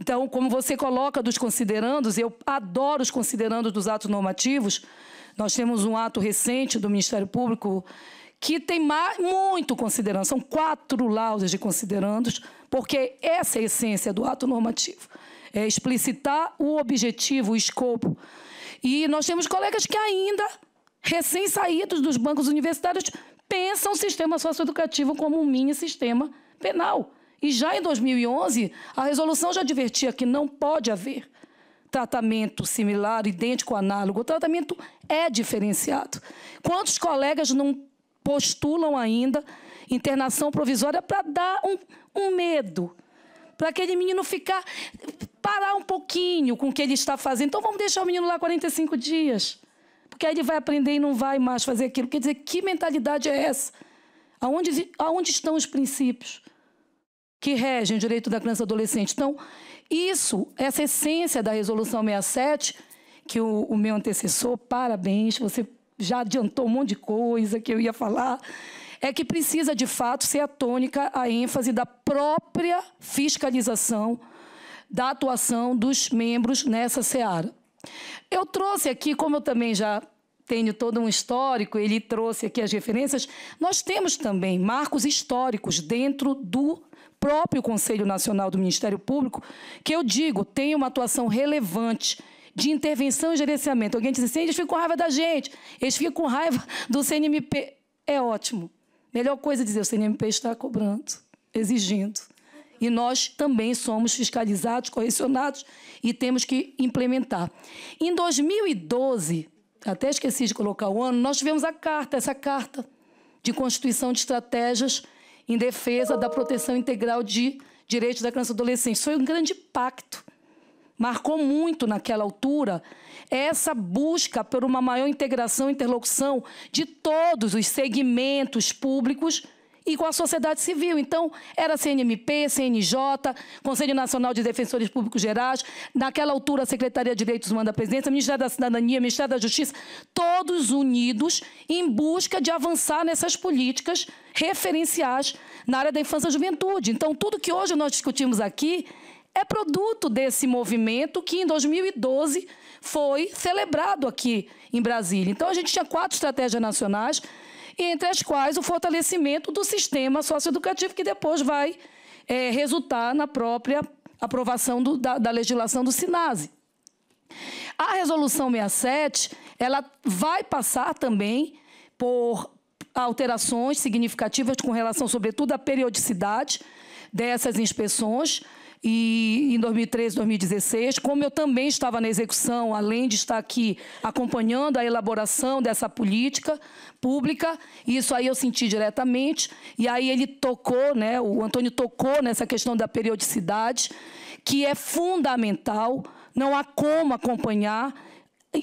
Então, como você coloca dos considerandos, eu adoro os considerandos dos atos normativos. Nós temos um ato recente do Ministério Público que tem mais, muito considerando, são quatro laudas de considerandos, porque essa é a essência do ato normativo, é explicitar o objetivo, o escopo. E nós temos colegas que ainda, recém-saídos dos bancos universitários, pensa um sistema socioeducativo como um mini sistema penal. E já em 2011, a resolução já advertia que não pode haver tratamento similar, idêntico, análogo. O tratamento é diferenciado. Quantos colegas não postulam ainda internação provisória para dar um, um medo, para aquele menino ficar parar um pouquinho com o que ele está fazendo. Então vamos deixar o menino lá 45 dias porque aí ele vai aprender e não vai mais fazer aquilo. Quer dizer, que mentalidade é essa? Aonde, aonde estão os princípios que regem o direito da criança e adolescente? Então, isso, essa essência da Resolução 67, que o, o meu antecessor, parabéns, você já adiantou um monte de coisa que eu ia falar, é que precisa, de fato, ser a tônica, a ênfase da própria fiscalização da atuação dos membros nessa seara. Eu trouxe aqui, como eu também já tenho todo um histórico, ele trouxe aqui as referências, nós temos também marcos históricos dentro do próprio Conselho Nacional do Ministério Público, que eu digo, tem uma atuação relevante de intervenção e gerenciamento. Alguém diz assim, eles ficam com raiva da gente, eles ficam com raiva do CNMP. É ótimo. Melhor coisa é dizer, o CNMP está cobrando, exigindo e nós também somos fiscalizados, correcionados e temos que implementar. Em 2012, até esqueci de colocar o ano, nós tivemos a carta, essa carta de constituição de estratégias em defesa da proteção integral de direitos da criança e adolescente. Foi um grande pacto. Marcou muito naquela altura essa busca por uma maior integração e interlocução de todos os segmentos públicos e com a sociedade civil. Então, era CNMP, CNJ, Conselho Nacional de Defensores Públicos Gerais, naquela altura a Secretaria de Direitos Humanos da Presidência, Ministério da Cidadania, Ministério da Justiça, todos unidos em busca de avançar nessas políticas referenciais na área da infância e juventude. Então, tudo que hoje nós discutimos aqui é produto desse movimento que em 2012 foi celebrado aqui em Brasília. Então, a gente tinha quatro estratégias nacionais entre as quais o fortalecimento do sistema socioeducativo, que depois vai é, resultar na própria aprovação do, da, da legislação do SINASE. A resolução 67, ela vai passar também por alterações significativas com relação, sobretudo, à periodicidade dessas inspeções, e em 2013, 2016, como eu também estava na execução, além de estar aqui acompanhando a elaboração dessa política pública, isso aí eu senti diretamente, e aí ele tocou, né, o Antônio tocou nessa questão da periodicidade, que é fundamental, não há como acompanhar,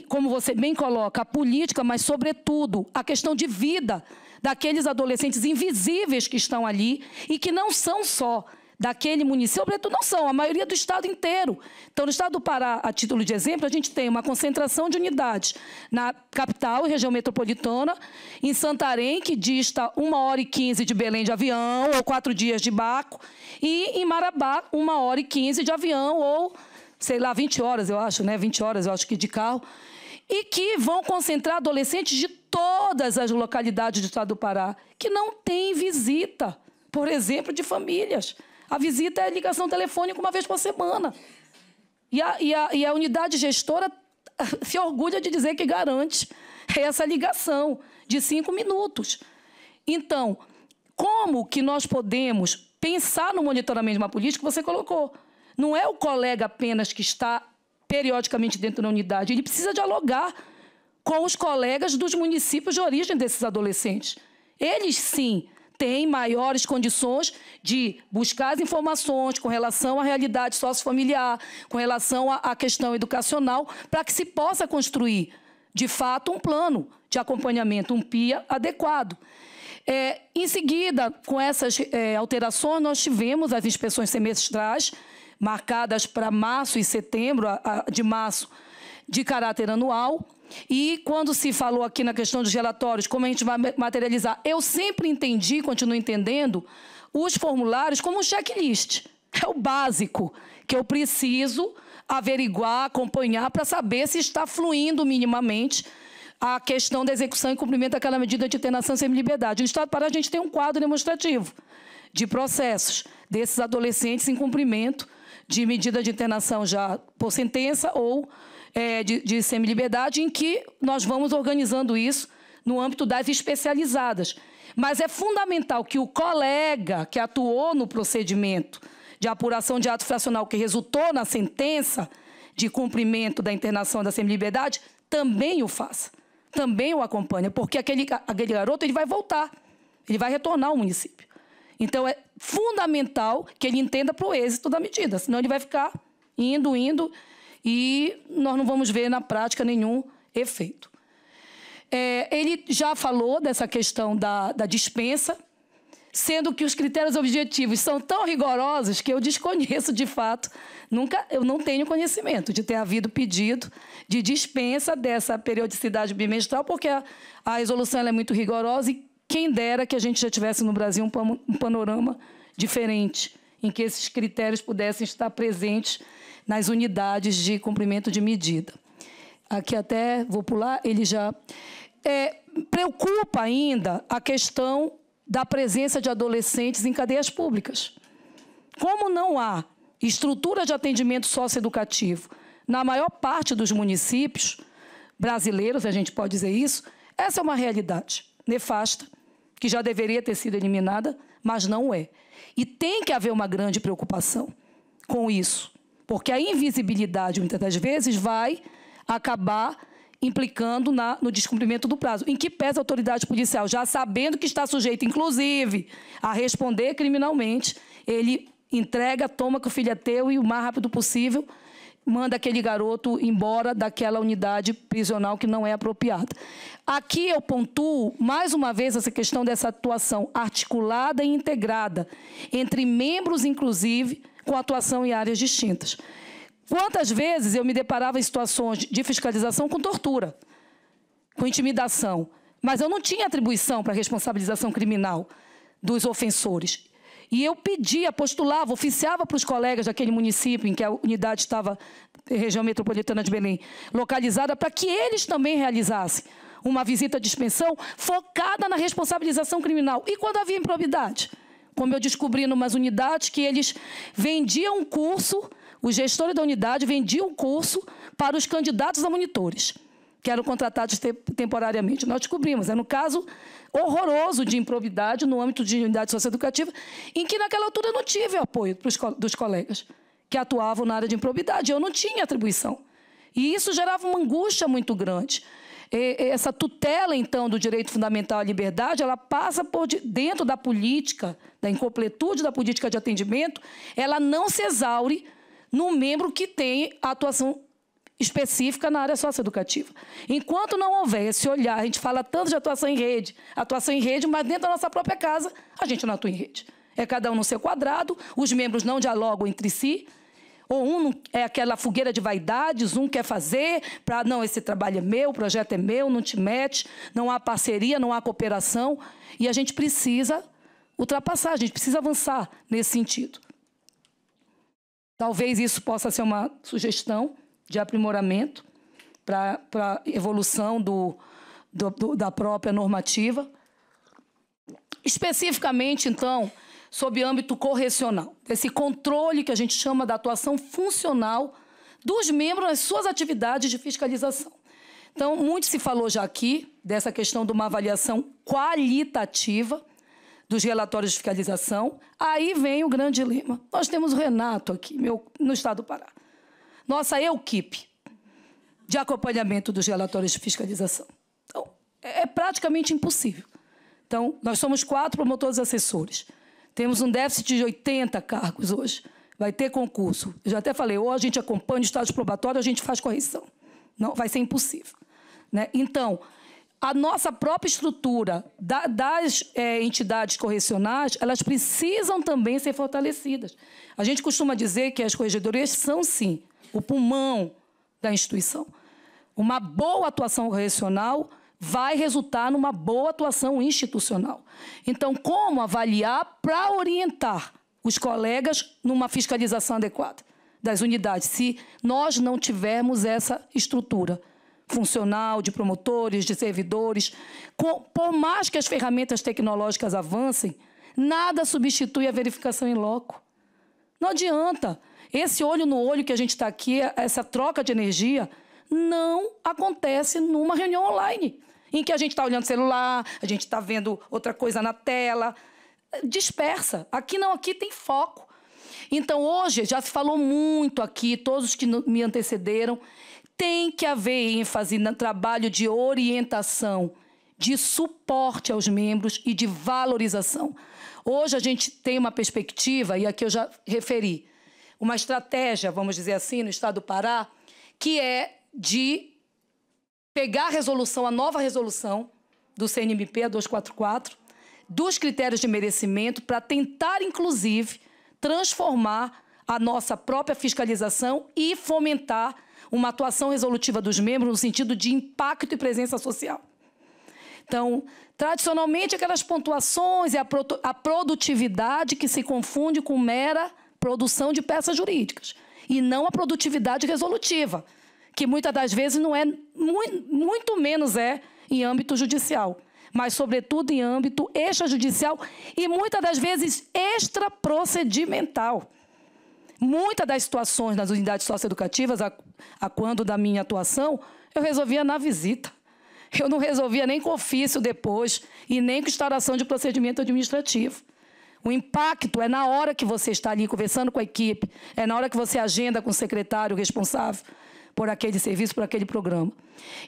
como você bem coloca, a política, mas, sobretudo, a questão de vida daqueles adolescentes invisíveis que estão ali e que não são só daquele município, sobretudo não são, a maioria do estado inteiro. Então, no estado do Pará, a título de exemplo, a gente tem uma concentração de unidades na capital e região metropolitana, em Santarém, que dista 1 hora e 15 de Belém de avião, ou quatro dias de barco, e em Marabá, 1 hora e 15 de avião, ou, sei lá, 20 horas, eu acho, né? 20 horas, eu acho que de carro e que vão concentrar adolescentes de todas as localidades do estado do Pará, que não têm visita, por exemplo, de famílias. A visita é ligação telefônica uma vez por semana. E a, e a, e a unidade gestora se orgulha de dizer que garante essa ligação de cinco minutos. Então, como que nós podemos pensar no monitoramento de uma política que você colocou? Não é o colega apenas que está periodicamente dentro da unidade, ele precisa dialogar com os colegas dos municípios de origem desses adolescentes. Eles sim tem maiores condições de buscar as informações com relação à realidade sociofamiliar, com relação à questão educacional, para que se possa construir, de fato, um plano de acompanhamento, um PIA adequado. É, em seguida, com essas é, alterações, nós tivemos as inspeções semestrais, marcadas para março e setembro, a, a, de março, de caráter anual, e quando se falou aqui na questão dos relatórios, como a gente vai materializar, eu sempre entendi, continuo entendendo, os formulários como um checklist. É o básico que eu preciso averiguar, acompanhar para saber se está fluindo minimamente a questão da execução e cumprimento daquela medida de internação sem liberdade. No Estado do Pará, a gente tem um quadro demonstrativo de processos desses adolescentes em cumprimento de medida de internação já por sentença ou é, de, de semi-liberdade, em que nós vamos organizando isso no âmbito das especializadas. Mas é fundamental que o colega que atuou no procedimento de apuração de ato fracional que resultou na sentença de cumprimento da internação da semi-liberdade também o faça, também o acompanhe, porque aquele, aquele garoto ele vai voltar, ele vai retornar ao município. Então, é fundamental que ele entenda para o êxito da medida, senão ele vai ficar indo, indo, e nós não vamos ver na prática nenhum efeito. É, ele já falou dessa questão da, da dispensa, sendo que os critérios objetivos são tão rigorosos que eu desconheço de fato, nunca, eu não tenho conhecimento de ter havido pedido de dispensa dessa periodicidade bimestral, porque a, a resolução é muito rigorosa e quem dera que a gente já tivesse no Brasil um, pan, um panorama diferente, em que esses critérios pudessem estar presentes nas unidades de cumprimento de medida. Aqui até vou pular, ele já. É, preocupa ainda a questão da presença de adolescentes em cadeias públicas. Como não há estrutura de atendimento socioeducativo na maior parte dos municípios brasileiros, a gente pode dizer isso, essa é uma realidade nefasta, que já deveria ter sido eliminada, mas não é. E tem que haver uma grande preocupação com isso. Porque a invisibilidade, muitas das vezes, vai acabar implicando na, no descumprimento do prazo, em que pesa a autoridade policial, já sabendo que está sujeito, inclusive, a responder criminalmente, ele entrega, toma que o filho é teu e o mais rápido possível manda aquele garoto embora daquela unidade prisional que não é apropriada. Aqui eu pontuo, mais uma vez, essa questão dessa atuação articulada e integrada entre membros, inclusive, com atuação em áreas distintas. Quantas vezes eu me deparava em situações de fiscalização com tortura, com intimidação, mas eu não tinha atribuição para responsabilização criminal dos ofensores. E eu pedia, postulava, oficiava para os colegas daquele município em que a unidade estava, região metropolitana de Belém, localizada, para que eles também realizassem uma visita de expensão focada na responsabilização criminal. E quando havia improbidade? como eu descobri umas unidades, que eles vendiam um curso, os gestores da unidade vendiam um curso para os candidatos a monitores, que eram contratados te temporariamente. Nós descobrimos, era é um caso horroroso de improbidade no âmbito de unidade socioeducativa, em que naquela altura eu não tive apoio dos colegas que atuavam na área de improbidade. Eu não tinha atribuição. E isso gerava uma angústia muito grande essa tutela, então, do direito fundamental à liberdade, ela passa por dentro da política, da incompletude da política de atendimento, ela não se exaure no membro que tem a atuação específica na área socioeducativa. Enquanto não houver esse olhar, a gente fala tanto de atuação em rede, atuação em rede, mas dentro da nossa própria casa, a gente não atua em rede. É cada um no seu quadrado, os membros não dialogam entre si, ou um é aquela fogueira de vaidades, um quer fazer para, não, esse trabalho é meu, o projeto é meu, não te mete, não há parceria, não há cooperação. E a gente precisa ultrapassar, a gente precisa avançar nesse sentido. Talvez isso possa ser uma sugestão de aprimoramento para a evolução do, do, do, da própria normativa. Especificamente, então, sob âmbito correcional. Esse controle que a gente chama da atuação funcional dos membros nas suas atividades de fiscalização. Então, muito se falou já aqui dessa questão de uma avaliação qualitativa dos relatórios de fiscalização. Aí vem o grande lema. Nós temos o Renato aqui, meu, no estado do Pará. Nossa equipe de acompanhamento dos relatórios de fiscalização. Então, é, é praticamente impossível. Então, nós somos quatro promotores assessores. Temos um déficit de 80 cargos hoje. Vai ter concurso. Eu já até falei, ou a gente acompanha o estado probatório, ou a gente faz correção. Não, vai ser impossível. Né? Então, a nossa própria estrutura da, das é, entidades correcionais, elas precisam também ser fortalecidas. A gente costuma dizer que as corregedorias são, sim, o pulmão da instituição. Uma boa atuação correcional vai resultar numa boa atuação institucional. Então, como avaliar para orientar os colegas numa fiscalização adequada das unidades, se nós não tivermos essa estrutura? funcional, de promotores, de servidores. Com, por mais que as ferramentas tecnológicas avancem, nada substitui a verificação em loco. Não adianta. Esse olho no olho que a gente está aqui, essa troca de energia, não acontece numa reunião online em que a gente está olhando celular, a gente está vendo outra coisa na tela. Dispersa. Aqui não, aqui tem foco. Então, hoje, já se falou muito aqui, todos que me antecederam, tem que haver ênfase no trabalho de orientação, de suporte aos membros e de valorização. Hoje, a gente tem uma perspectiva, e aqui eu já referi, uma estratégia, vamos dizer assim, no estado do Pará, que é de pegar a resolução, a nova resolução do CNMP, a 244, dos critérios de merecimento, para tentar, inclusive, transformar a nossa própria fiscalização e fomentar uma atuação resolutiva dos membros no sentido de impacto e presença social. Então, tradicionalmente, aquelas pontuações e a produtividade que se confunde com mera produção de peças jurídicas e não a produtividade resolutiva que muitas das vezes não é, muito menos é em âmbito judicial, mas, sobretudo, em âmbito extrajudicial e muitas das vezes extraprocedimental. Muitas das situações nas unidades socioeducativas, a, a quando da minha atuação, eu resolvia na visita. Eu não resolvia nem com ofício depois e nem com instauração de procedimento administrativo. O impacto é na hora que você está ali conversando com a equipe, é na hora que você agenda com o secretário responsável, por aquele serviço, por aquele programa.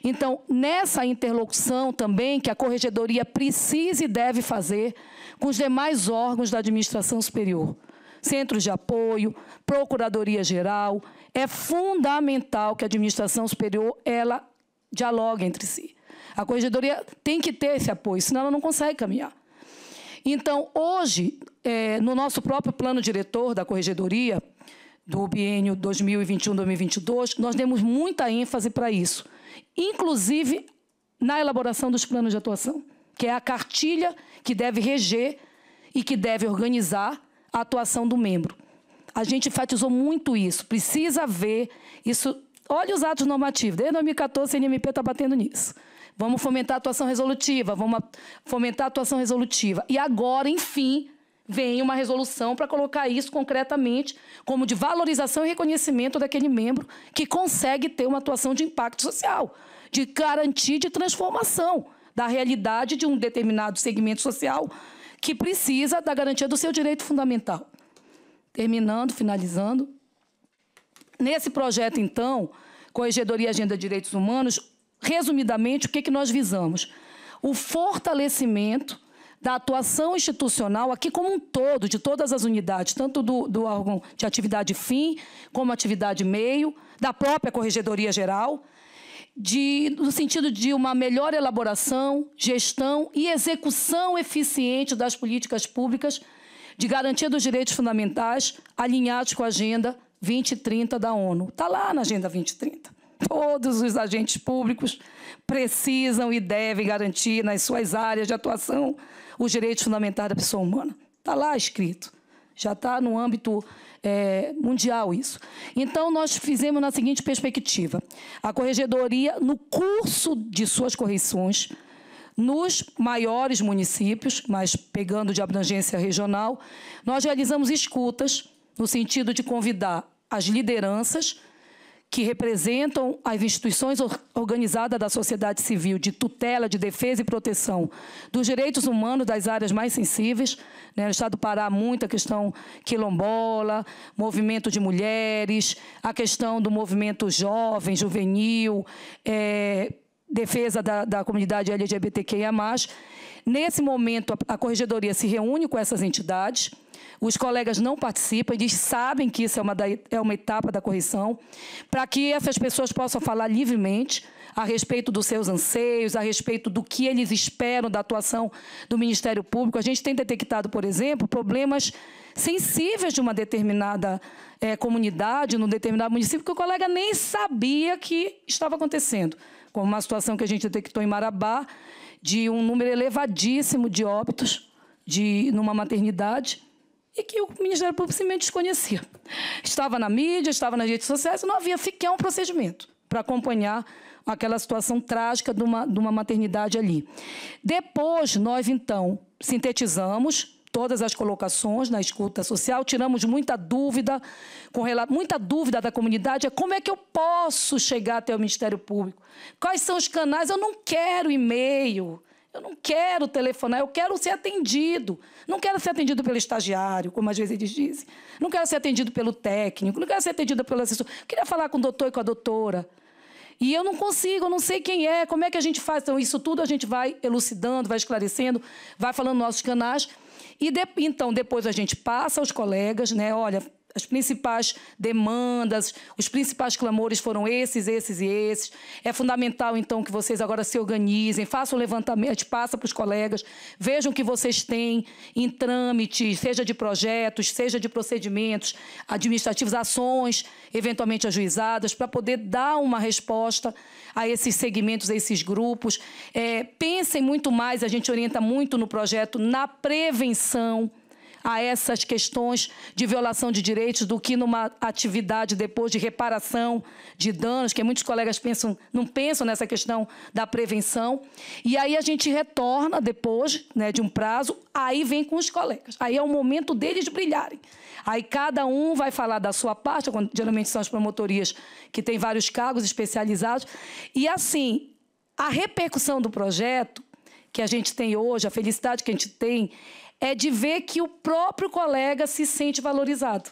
Então, nessa interlocução também que a corregedoria precisa e deve fazer com os demais órgãos da administração superior, centros de apoio, procuradoria geral, é fundamental que a administração superior ela dialogue entre si. A corregedoria tem que ter esse apoio, senão ela não consegue caminhar. Então, hoje, é, no nosso próprio plano diretor da corregedoria, do biênio 2021-2022, nós demos muita ênfase para isso, inclusive na elaboração dos planos de atuação, que é a cartilha que deve reger e que deve organizar a atuação do membro. A gente enfatizou muito isso, precisa ver isso. Olha os atos normativos, desde 2014 a NMP está batendo nisso. Vamos fomentar a atuação resolutiva, vamos fomentar a atuação resolutiva. E agora, enfim, vem uma resolução para colocar isso concretamente como de valorização e reconhecimento daquele membro que consegue ter uma atuação de impacto social, de garantia de transformação da realidade de um determinado segmento social que precisa da garantia do seu direito fundamental. Terminando, finalizando. Nesse projeto, então, Corregedoria e Agenda de Direitos Humanos, resumidamente, o que, é que nós visamos? O fortalecimento da atuação institucional aqui como um todo, de todas as unidades, tanto do, do órgão de atividade fim, como atividade meio, da própria Corregedoria Geral, de, no sentido de uma melhor elaboração, gestão e execução eficiente das políticas públicas de garantia dos direitos fundamentais alinhados com a Agenda 2030 da ONU. Está lá na Agenda 2030. Todos os agentes públicos precisam e devem garantir nas suas áreas de atuação os direitos fundamentais da pessoa humana. Está lá escrito. Já está no âmbito é, mundial isso. Então, nós fizemos na seguinte perspectiva: a corregedoria, no curso de suas correções, nos maiores municípios, mas pegando de abrangência regional, nós realizamos escutas no sentido de convidar as lideranças que representam as instituições organizadas da sociedade civil de tutela, de defesa e proteção dos direitos humanos das áreas mais sensíveis. Né? No Estado do Pará, muita questão quilombola, movimento de mulheres, a questão do movimento jovem, juvenil, é, defesa da, da comunidade LGBTQIA+. Nesse momento, a, a Corregedoria se reúne com essas entidades, os colegas não participam, eles sabem que isso é uma, da, é uma etapa da correção, para que essas pessoas possam falar livremente a respeito dos seus anseios, a respeito do que eles esperam da atuação do Ministério Público. A gente tem detectado, por exemplo, problemas sensíveis de uma determinada é, comunidade, num determinado município, que o colega nem sabia que estava acontecendo. Como uma situação que a gente detectou em Marabá, de um número elevadíssimo de óbitos de numa maternidade e que o Ministério Público simplesmente desconhecia. Assim. Estava na mídia, estava nas redes sociais, não havia sequer um procedimento para acompanhar aquela situação trágica de uma, de uma maternidade ali. Depois, nós, então, sintetizamos todas as colocações na escuta social, tiramos muita dúvida, com muita dúvida da comunidade, é como é que eu posso chegar até o Ministério Público? Quais são os canais? Eu não quero e-mail, eu não quero telefonar, eu quero ser atendido. Não quero ser atendido pelo estagiário, como às vezes eles dizem. Não quero ser atendido pelo técnico, não quero ser atendido pelo assessor. Eu queria falar com o doutor e com a doutora. E eu não consigo, eu não sei quem é, como é que a gente faz. Então, isso tudo a gente vai elucidando, vai esclarecendo, vai falando nos nossos canais. E de, então, depois a gente passa aos colegas, né? Olha, as principais demandas, os principais clamores foram esses, esses e esses. É fundamental, então, que vocês agora se organizem, façam levantamento, passa para os colegas, vejam o que vocês têm em trâmite, seja de projetos, seja de procedimentos administrativos, ações eventualmente ajuizadas, para poder dar uma resposta a esses segmentos, a esses grupos. É, pensem muito mais, a gente orienta muito no projeto, na prevenção a essas questões de violação de direitos do que numa atividade depois de reparação de danos, que muitos colegas pensam, não pensam nessa questão da prevenção. E aí a gente retorna depois né, de um prazo, aí vem com os colegas. Aí é o momento deles brilharem. Aí cada um vai falar da sua parte, quando, geralmente são as promotorias que têm vários cargos especializados. E assim, a repercussão do projeto que a gente tem hoje, a felicidade que a gente tem, é de ver que o próprio colega se sente valorizado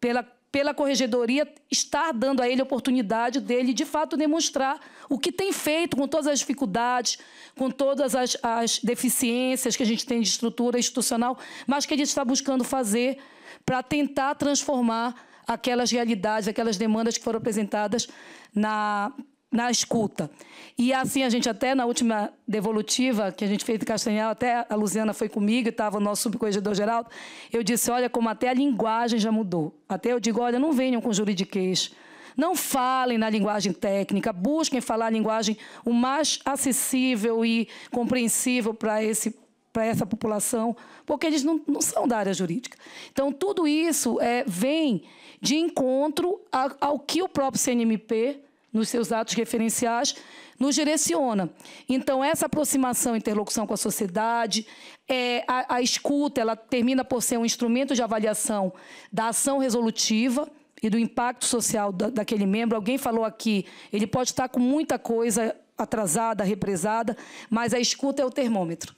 pela, pela corregedoria estar dando a ele a oportunidade dele, de fato, demonstrar o que tem feito com todas as dificuldades, com todas as, as deficiências que a gente tem de estrutura institucional, mas que a gente está buscando fazer para tentar transformar aquelas realidades, aquelas demandas que foram apresentadas na, na escuta. E assim, a gente até na última devolutiva que a gente fez em Castanhal, até a Luziana foi comigo e estava o nosso subcorregedor Geraldo, eu disse, olha como até a linguagem já mudou. Até eu digo, olha, não venham com juridiquês, não falem na linguagem técnica, busquem falar a linguagem o mais acessível e compreensível para esse para essa população, porque eles não, não, são da área jurídica. Então, tudo isso é, vem de encontro ao que o próprio CNMP nos seus atos referenciais, nos direciona. Então, essa aproximação, interlocução com a sociedade, é, a, a escuta, ela termina por ser um instrumento de avaliação da ação resolutiva, e do impacto social da, daquele membro. Alguém falou aqui, ele pode estar com muita coisa atrasada, represada, mas a escuta é o termômetro.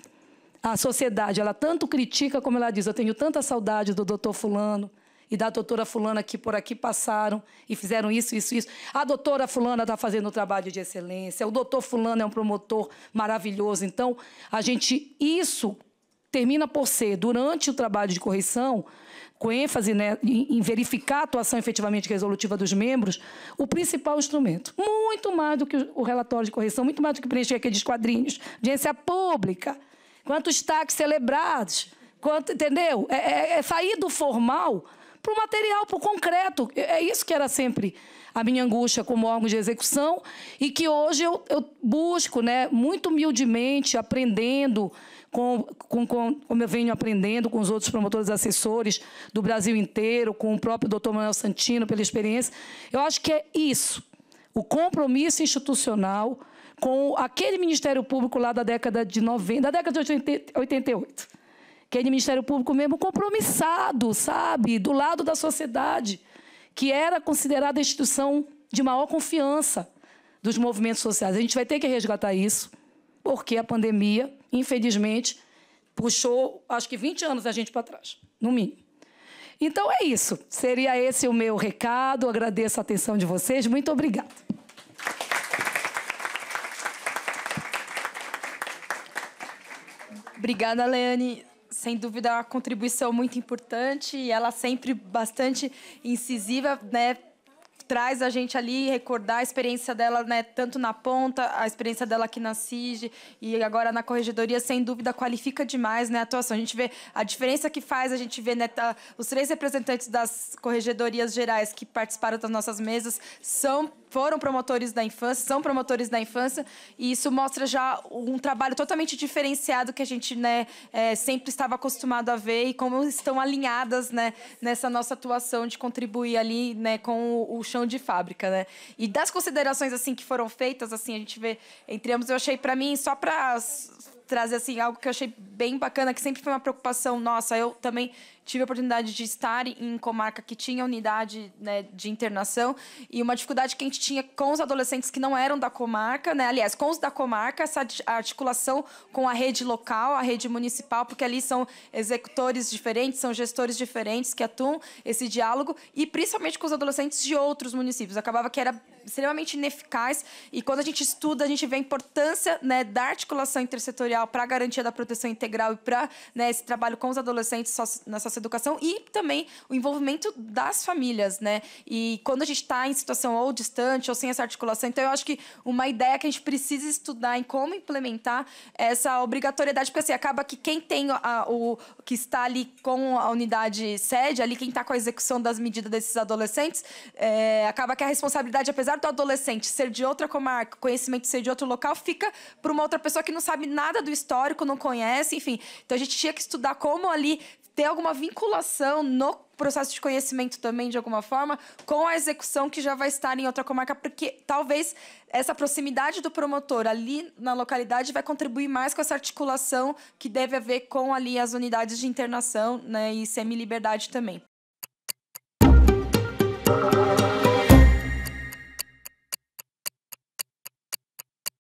A sociedade, ela tanto critica como ela diz, eu tenho tanta saudade do doutor fulano, e da doutora fulana que por aqui passaram e fizeram isso, isso, isso. A doutora fulana está fazendo um trabalho de excelência, o doutor fulano é um promotor maravilhoso. Então, a gente, isso termina por ser, durante o trabalho de correção, com ênfase né, em, verificar a atuação efetivamente resolutiva dos membros, o principal instrumento. Muito mais do que o relatório de correção, muito mais do que preencher aqueles quadrinhos. Audiência pública, quantos taques celebrados, quanto, entendeu? É, é, é sair do formal para o material, para o concreto. É, é isso que era sempre a minha angústia como órgão de execução e que hoje eu, eu busco, né, muito humildemente, aprendendo com, com, com, como eu venho aprendendo com os outros promotores assessores do Brasil inteiro, com o próprio doutor Manuel Santino, pela experiência. Eu acho que é isso, o compromisso institucional com aquele Ministério Público lá da década de 90, da década de 88 que é Ministério Público mesmo, compromissado, sabe, do lado da sociedade, que era considerada a instituição de maior confiança dos movimentos sociais. A gente vai ter que resgatar isso, porque a pandemia, infelizmente, puxou acho que 20 anos a gente para trás, no mínimo. Então é isso. Seria esse o meu recado. Agradeço a atenção de vocês. Muito obrigada. Obrigada, Leane sem dúvida, é uma contribuição muito importante e ela sempre bastante incisiva, né? Traz a gente ali recordar a experiência dela, né? Tanto na ponta, a experiência dela aqui na CIG e agora na corregedoria, sem dúvida, qualifica demais né, a atuação. A gente vê a diferença que faz, a gente vê né, tá, os três representantes das corregedorias gerais que participaram das nossas mesas são foram promotores da infância, são promotores da infância, e isso mostra já um trabalho totalmente diferenciado que a gente né, é, sempre estava acostumado a ver e como estão alinhadas né, nessa nossa atuação de contribuir ali né, com o, o chão de fábrica. Né? E das considerações assim que foram feitas, assim a gente vê entre ambos, eu achei para mim, só para trazer assim algo que eu achei bem bacana, que sempre foi uma preocupação nossa. Eu também tive a oportunidade de estar em comarca que tinha unidade né, de internação e uma dificuldade que a gente tinha com os adolescentes que não eram da comarca, né? Aliás, com os da comarca, essa articulação com a rede local, a rede municipal, porque ali são executores diferentes, são gestores diferentes que atuam esse diálogo e principalmente com os adolescentes de outros municípios. Acabava que era extremamente ineficaz e quando a gente estuda, a gente vê a importância né, da articulação intersetorial para a garantia da proteção integral e para né, esse trabalho com os adolescentes nessa essa educação e também o envolvimento das famílias, né? E quando a gente está em situação ou distante ou sem essa articulação, então eu acho que uma ideia que a gente precisa estudar em como implementar essa obrigatoriedade, porque assim, acaba que quem tem a, o que está ali com a unidade sede, ali quem está com a execução das medidas desses adolescentes, é, acaba que a responsabilidade, apesar do adolescente ser de outra comarca, conhecimento ser de outro local, fica para uma outra pessoa que não sabe nada do histórico, não conhece, enfim. Então a gente tinha que estudar como ali ter alguma vinculação no processo de conhecimento também, de alguma forma, com a execução que já vai estar em outra comarca, porque talvez essa proximidade do promotor ali na localidade vai contribuir mais com essa articulação que deve haver com ali as unidades de internação né, e semi-liberdade também.